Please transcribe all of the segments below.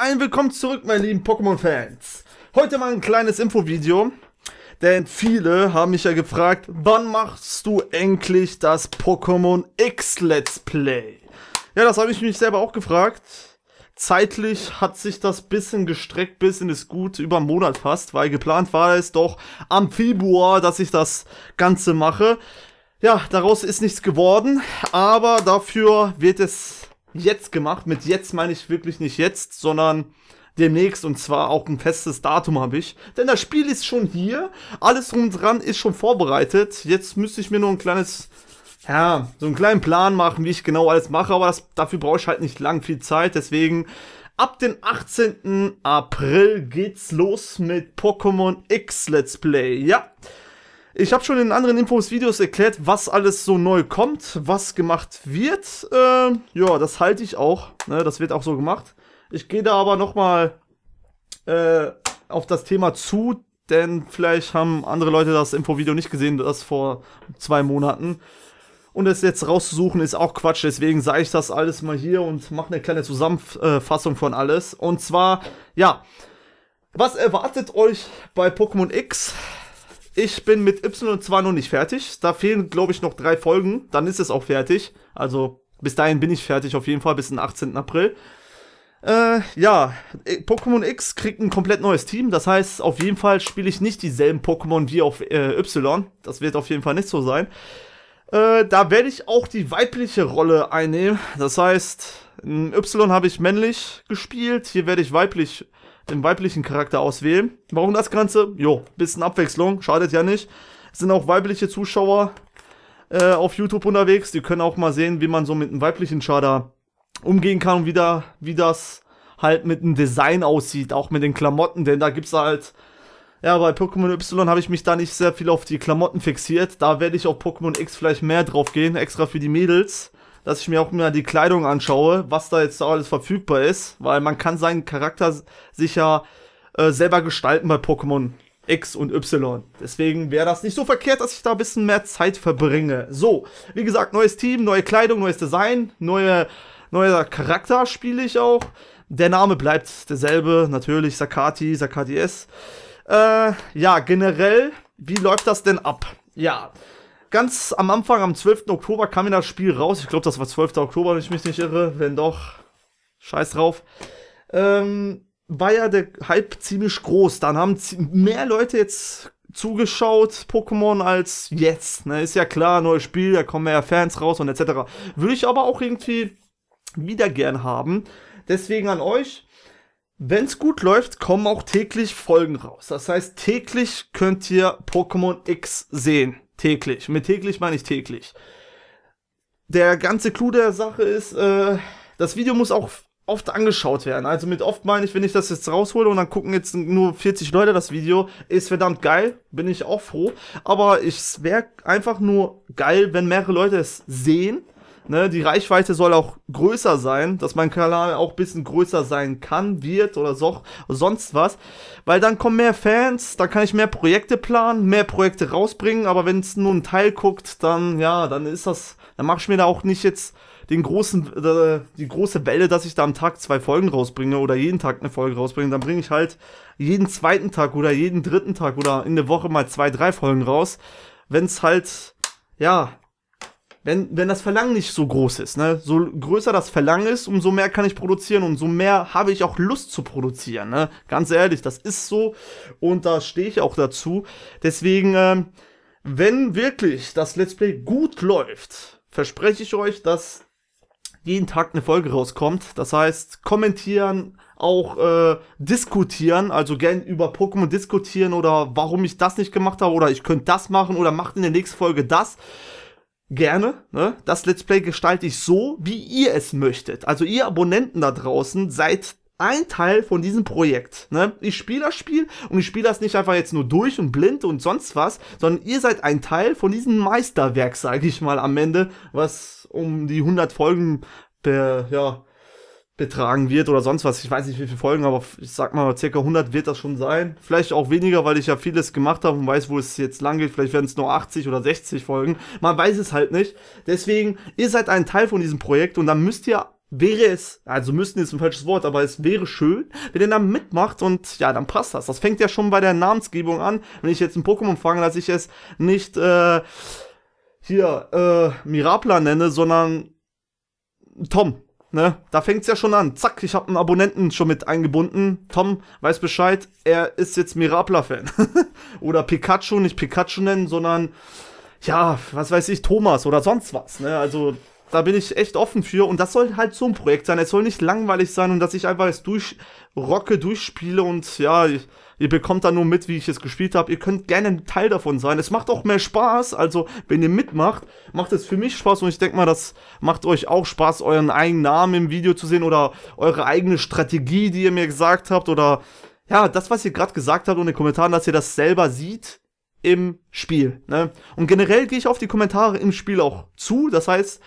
Ein Willkommen zurück, meine lieben Pokémon-Fans. Heute mal ein kleines Infovideo, denn viele haben mich ja gefragt, wann machst du endlich das Pokémon X Let's Play? Ja, das habe ich mich selber auch gefragt. Zeitlich hat sich das bisschen gestreckt, bisschen ist gut, über einen Monat fast, weil geplant war es doch am Februar, dass ich das Ganze mache. Ja, daraus ist nichts geworden, aber dafür wird es jetzt gemacht. Mit jetzt meine ich wirklich nicht jetzt, sondern demnächst und zwar auch ein festes Datum habe ich. Denn das Spiel ist schon hier, alles drum dran ist schon vorbereitet. Jetzt müsste ich mir nur ein kleines, ja, so einen kleinen Plan machen, wie ich genau alles mache, aber das, dafür brauche ich halt nicht lang viel Zeit. Deswegen ab dem 18. April geht's los mit Pokémon X Let's Play. Ja. Ich habe schon in anderen Infos Videos erklärt, was alles so neu kommt, was gemacht wird. Äh, ja, das halte ich auch. Ne, das wird auch so gemacht. Ich gehe da aber nochmal äh, auf das Thema zu, denn vielleicht haben andere Leute das Infovideo nicht gesehen, das vor zwei Monaten. Und es jetzt rauszusuchen ist auch Quatsch, deswegen sage ich das alles mal hier und mache eine kleine Zusammenfassung von alles. Und zwar, ja, was erwartet euch bei Pokémon X? ich bin mit Y zwar noch nicht fertig. Da fehlen, glaube ich, noch drei Folgen. Dann ist es auch fertig. Also bis dahin bin ich fertig auf jeden Fall, bis zum 18. April. Äh, ja, äh, Pokémon X kriegt ein komplett neues Team. Das heißt, auf jeden Fall spiele ich nicht dieselben Pokémon wie auf äh, Y. Das wird auf jeden Fall nicht so sein. Äh, da werde ich auch die weibliche Rolle einnehmen. Das heißt, in Y habe ich männlich gespielt. Hier werde ich weiblich den weiblichen Charakter auswählen. Warum das Ganze? Jo, bisschen Abwechslung, schadet ja nicht. Es sind auch weibliche Zuschauer äh, auf YouTube unterwegs. Die können auch mal sehen, wie man so mit einem weiblichen Schader umgehen kann und wie, da, wie das halt mit dem Design aussieht, auch mit den Klamotten, denn da gibt's halt ja, bei Pokémon Y habe ich mich da nicht sehr viel auf die Klamotten fixiert. Da werde ich auf Pokémon X vielleicht mehr drauf gehen, extra für die Mädels dass ich mir auch mal die Kleidung anschaue, was da jetzt alles verfügbar ist, weil man kann seinen Charakter sicher äh, selber gestalten bei Pokémon X und Y. Deswegen wäre das nicht so verkehrt, dass ich da ein bisschen mehr Zeit verbringe. So, wie gesagt, neues Team, neue Kleidung, neues Design, neue, neuer Charakter spiele ich auch. Der Name bleibt derselbe, natürlich Sakati, Sakati S. Äh, ja, generell, wie läuft das denn ab? Ja, ganz am Anfang, am 12. Oktober kam mir das Spiel raus. Ich glaube, das war 12. Oktober, wenn ich mich nicht irre. Wenn doch, scheiß drauf. Ähm, war ja der Hype ziemlich groß. Dann haben mehr Leute jetzt zugeschaut Pokémon als jetzt. Ne? Ist ja klar, neues Spiel, da kommen mehr Fans raus und etc. Würde ich aber auch irgendwie wieder gern haben. Deswegen an euch, Wenn's gut läuft, kommen auch täglich Folgen raus. Das heißt, täglich könnt ihr Pokémon X sehen. Täglich. Mit täglich meine ich täglich. Der ganze Clou der Sache ist, äh, das Video muss auch oft angeschaut werden. Also mit oft meine ich, wenn ich das jetzt raushole und dann gucken jetzt nur 40 Leute das Video, ist verdammt geil, bin ich auch froh. Aber es wäre einfach nur geil, wenn mehrere Leute es sehen Ne, die Reichweite soll auch größer sein, dass mein Kanal auch ein bisschen größer sein kann, wird oder so, sonst was. Weil dann kommen mehr Fans, dann kann ich mehr Projekte planen, mehr Projekte rausbringen, aber wenn es nur ein Teil guckt, dann ja, dann ist das, dann mache ich mir da auch nicht jetzt den großen, äh, die große Welle, dass ich da am Tag zwei Folgen rausbringe oder jeden Tag eine Folge rausbringe, dann bringe ich halt jeden zweiten Tag oder jeden dritten Tag oder in der Woche mal zwei, drei Folgen raus, wenn es halt, ja, wenn, wenn das Verlangen nicht so groß ist, ne, so größer das Verlangen ist, umso mehr kann ich produzieren und so mehr habe ich auch Lust zu produzieren, ne? Ganz ehrlich, das ist so und da stehe ich auch dazu. Deswegen, ähm, wenn wirklich das Let's Play gut läuft, verspreche ich euch, dass jeden Tag eine Folge rauskommt. Das heißt, kommentieren, auch äh, diskutieren, also gern über Pokémon diskutieren oder warum ich das nicht gemacht habe oder ich könnte das machen oder macht in der nächsten Folge das gerne. Ne? Das Let's Play gestalte ich so, wie ihr es möchtet. Also ihr Abonnenten da draußen seid ein Teil von diesem Projekt. Ne? Ich spiele das Spiel und ich spiele das nicht einfach jetzt nur durch und blind und sonst was, sondern ihr seid ein Teil von diesem Meisterwerk, sage ich mal am Ende, was um die 100 Folgen per, ja, betragen wird oder sonst was. Ich weiß nicht, wie viele Folgen, aber ich sag mal, circa 100 wird das schon sein. Vielleicht auch weniger, weil ich ja vieles gemacht habe und weiß, wo es jetzt lang geht. Vielleicht werden es nur 80 oder 60 Folgen. Man weiß es halt nicht. Deswegen, ihr seid ein Teil von diesem Projekt und dann müsst ihr wäre es, also müssten ist ein falsches Wort, aber es wäre schön, wenn ihr da mitmacht und ja, dann passt das. Das fängt ja schon bei der Namensgebung an. Wenn ich jetzt ein Pokémon fange, dass ich es nicht äh, hier äh, Mirapla nenne, sondern Tom ne? Da fängt's ja schon an. Zack, ich habe einen Abonnenten schon mit eingebunden. Tom weiß Bescheid, er ist jetzt Mirabla-Fan. oder Pikachu, nicht Pikachu nennen, sondern ja, was weiß ich, Thomas oder sonst was, ne? Also da bin ich echt offen für und das soll halt so ein Projekt sein. Es soll nicht langweilig sein und dass ich einfach es durchrocke, durchspiele und ja, ihr bekommt dann nur mit, wie ich es gespielt habe. Ihr könnt gerne ein Teil davon sein. Es macht auch mehr Spaß. Also, wenn ihr mitmacht, macht es für mich Spaß und ich denke mal, das macht euch auch Spaß, euren eigenen Namen im Video zu sehen oder eure eigene Strategie, die ihr mir gesagt habt oder ja, das, was ihr gerade gesagt habt und in den Kommentaren, dass ihr das selber sieht im Spiel. Ne? Und generell gehe ich auf die Kommentare im Spiel auch zu. Das heißt,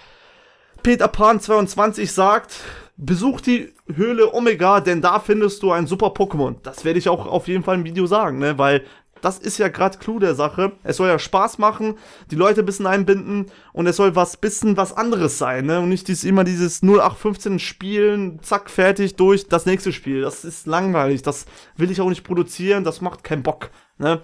Peter Pan 22 sagt, besuch die Höhle Omega, denn da findest du ein super Pokémon. Das werde ich auch auf jeden Fall im Video sagen, ne? Weil das ist ja gerade Clou der Sache. Es soll ja Spaß machen, die Leute ein bisschen einbinden und es soll was bisschen was anderes sein, ne? Und nicht dieses, immer dieses 0815 Spielen, zack, fertig, durch, das nächste Spiel. Das ist langweilig, das will ich auch nicht produzieren, das macht keinen Bock, ne?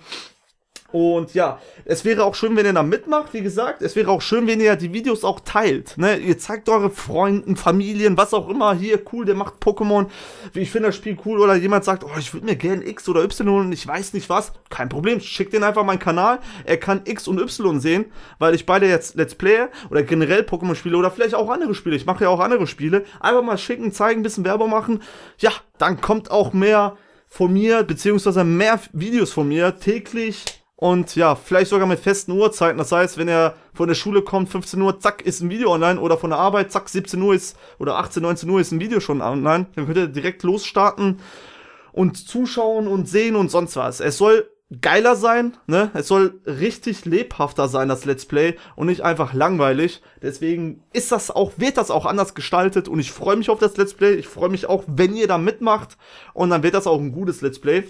Und ja, es wäre auch schön, wenn ihr da mitmacht, wie gesagt. Es wäre auch schön, wenn ihr die Videos auch teilt. Ne? Ihr zeigt eure Freunden, Familien, was auch immer. Hier, cool, der macht Pokémon. Ich finde das Spiel cool. Oder jemand sagt, oh, ich würde mir gerne X oder Y und ich weiß nicht was. Kein Problem, schickt den einfach meinen Kanal. Er kann X und Y sehen, weil ich beide jetzt Let's Player oder generell Pokémon spiele oder vielleicht auch andere Spiele. Ich mache ja auch andere Spiele. Einfach mal schicken, zeigen, bisschen Werbung machen. Ja, dann kommt auch mehr von mir, beziehungsweise mehr Videos von mir täglich und ja, vielleicht sogar mit festen Uhrzeiten. Das heißt, wenn er von der Schule kommt, 15 Uhr, zack, ist ein Video online. Oder von der Arbeit, zack, 17 Uhr ist, oder 18, 19 Uhr ist ein Video schon online. Dann könnt ihr direkt losstarten und zuschauen und sehen und sonst was. Es soll geiler sein, ne? Es soll richtig lebhafter sein, das Let's Play. Und nicht einfach langweilig. Deswegen ist das auch, wird das auch anders gestaltet. Und ich freue mich auf das Let's Play. Ich freue mich auch, wenn ihr da mitmacht. Und dann wird das auch ein gutes Let's Play.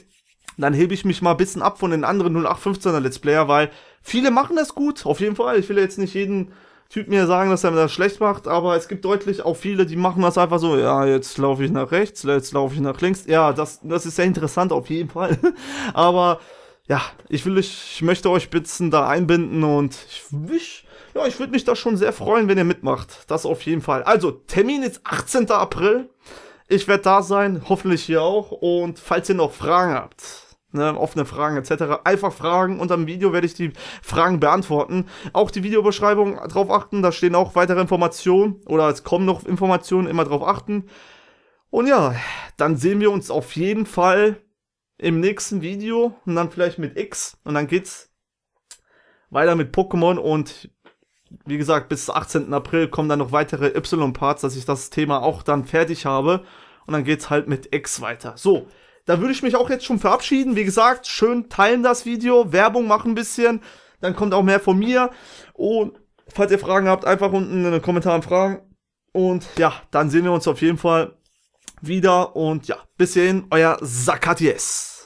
Und dann hebe ich mich mal ein bisschen ab von den anderen 0815er Let's Player, weil viele machen das gut, auf jeden Fall. Ich will jetzt nicht jeden Typ mir sagen, dass er mir das schlecht macht, aber es gibt deutlich auch viele, die machen das einfach so, ja, jetzt laufe ich nach rechts, jetzt laufe ich nach links. Ja, das, das ist sehr interessant auf jeden Fall. aber ja, ich will, ich möchte euch ein bisschen da einbinden und ich, ich ja, ich würde mich da schon sehr freuen, wenn ihr mitmacht. Das auf jeden Fall. Also, Termin ist 18. April. Ich werde da sein, hoffentlich hier auch. Und falls ihr noch Fragen habt, Ne, offene Fragen etc. Einfach Fragen. Unter dem Video werde ich die Fragen beantworten. Auch die Videobeschreibung drauf achten. Da stehen auch weitere Informationen oder es kommen noch Informationen. Immer drauf achten. Und ja, dann sehen wir uns auf jeden Fall im nächsten Video und dann vielleicht mit X und dann geht's weiter mit Pokémon und wie gesagt, bis 18. April kommen dann noch weitere Y-Parts, dass ich das Thema auch dann fertig habe und dann geht's halt mit X weiter. So, da würde ich mich auch jetzt schon verabschieden. Wie gesagt, schön teilen das Video, Werbung machen ein bisschen. Dann kommt auch mehr von mir. Und falls ihr Fragen habt, einfach unten in den Kommentaren fragen. Und ja, dann sehen wir uns auf jeden Fall wieder. Und ja, bis hierhin, euer Sakatjes.